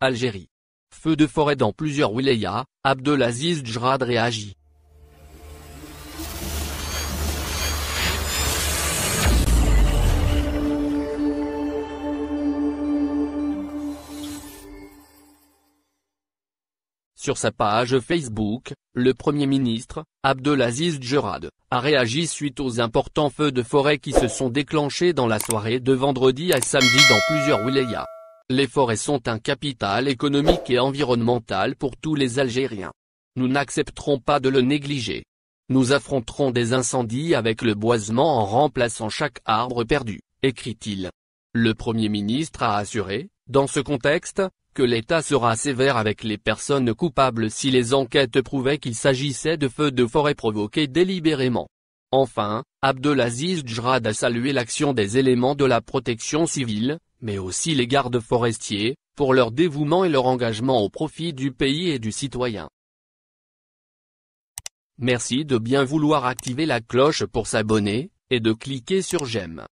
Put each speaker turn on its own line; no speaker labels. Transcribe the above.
Algérie. Feu de forêt dans plusieurs wilayas, Abdelaziz Djrad réagit. Sur sa page Facebook, le Premier ministre, Abdelaziz Djerad, a réagi suite aux importants feux de forêt qui se sont déclenchés dans la soirée de vendredi à samedi dans plusieurs wilayas. Les forêts sont un capital économique et environnemental pour tous les Algériens. Nous n'accepterons pas de le négliger. Nous affronterons des incendies avec le boisement en remplaçant chaque arbre perdu, écrit-il. Le Premier ministre a assuré, dans ce contexte, que l'État sera sévère avec les personnes coupables si les enquêtes prouvaient qu'il s'agissait de feux de forêt provoqués délibérément. Enfin, Abdelaziz Djrad a salué l'action des éléments de la protection civile, mais aussi les gardes forestiers, pour leur dévouement et leur engagement au profit du pays et du citoyen. Merci de bien vouloir activer la cloche pour s'abonner, et de cliquer sur j'aime.